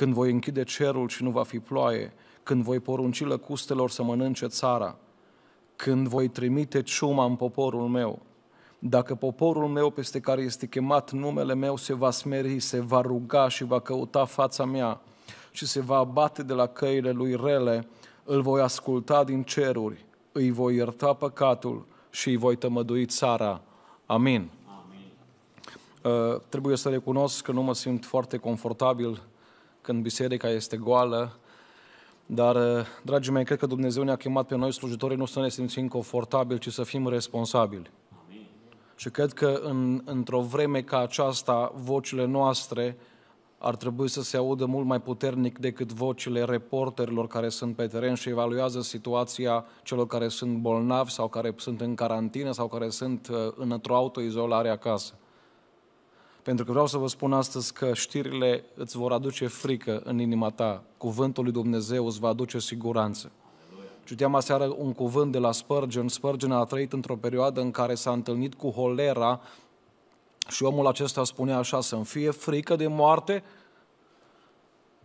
când voi închide cerul și nu va fi ploaie, când voi porunci lăcustelor să mănânce țara, când voi trimite ciuma în poporul meu, dacă poporul meu peste care este chemat numele meu se va smeri, se va ruga și va căuta fața mea și se va abate de la căile lui rele, îl voi asculta din ceruri, îi voi ierta păcatul și îi voi tămădui țara. Amin. Amin. Uh, trebuie să recunosc că nu mă simt foarte confortabil când biserica este goală, dar, uh, dragii mei, cred că Dumnezeu ne-a chemat pe noi, slujitorii, nu să ne simțim confortabili, ci să fim responsabili. Amin. Și cred că în, într-o vreme ca aceasta, vocile noastre ar trebui să se audă mult mai puternic decât vocile reporterilor care sunt pe teren și evaluează situația celor care sunt bolnavi sau care sunt în carantină sau care sunt în uh, într-o autoizolare acasă. Pentru că vreau să vă spun astăzi că știrile îți vor aduce frică în inima ta. Cuvântul lui Dumnezeu îți va aduce siguranță. Citeam aseară un cuvânt de la Spurgeon. Spurgeon a trăit într-o perioadă în care s-a întâlnit cu holera și omul acesta spunea așa, să-mi fie frică de moarte,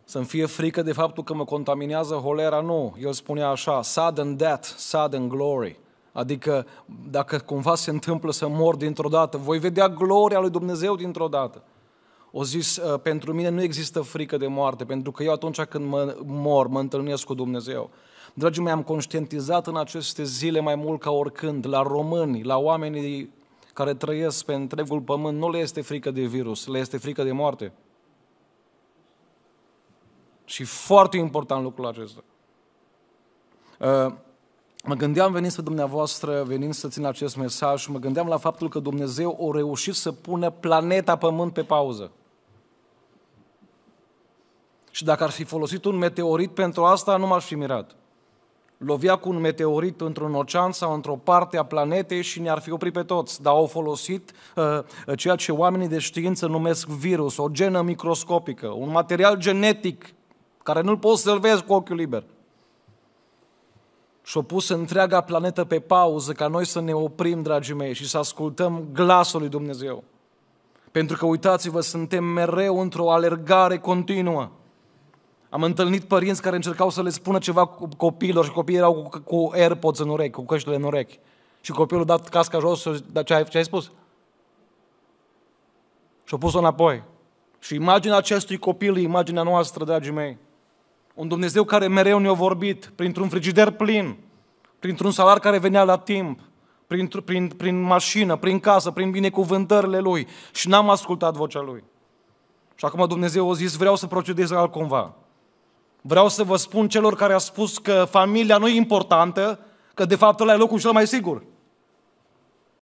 să-mi fie frică de faptul că mă contaminează holera, nu. El spunea așa, sudden death, sudden glory. Adică dacă cumva se întâmplă să mor dintr-o dată, voi vedea gloria lui Dumnezeu dintr-o dată. O zis, ă, pentru mine nu există frică de moarte, pentru că eu atunci când mă mor, mă întâlnesc cu Dumnezeu. Dragii mei, am conștientizat în aceste zile mai mult ca oricând, la români, la oamenii care trăiesc pe întregul pământ, nu le este frică de virus, le este frică de moarte. Și foarte important lucrul acesta. Ă, Mă gândeam venind spre dumneavoastră, venind să țin acest mesaj și mă gândeam la faptul că Dumnezeu a reușit să pună planeta Pământ pe pauză. Și dacă ar fi folosit un meteorit pentru asta, nu m-aș fi mirat. Lovia cu un meteorit într-un ocean sau într-o parte a planetei și ne-ar fi oprit pe toți, dar au folosit uh, uh ceea ce oamenii de știință numesc virus, o genă microscopică, un material genetic care nu-l poți să-l vezi cu ochiul liber și-a pus întreaga planetă pe pauză ca noi să ne oprim, dragii mei, și să ascultăm glasul lui Dumnezeu. Pentru că, uitați-vă, suntem mereu într-o alergare continuă. Am întâlnit părinți care încercau să le spună ceva copiilor și copiii erau cu, cu AirPods în urechi, cu căștile în urechi. Și copilul dat casca jos, dar ce ai, ce ai spus? Și-a pus-o înapoi. Și imaginea acestui copil, imaginea noastră, dragii mei. Un Dumnezeu care mereu ne-a vorbit printr-un frigider plin, printr-un salar care venea la timp, prin, prin, prin mașină, prin casă, prin binecuvântările Lui și n-am ascultat vocea Lui. Și acum Dumnezeu a zis, vreau să procedez altcumva. Vreau să vă spun celor care a spus că familia nu e importantă, că de fapt ăla e locul cel mai sigur.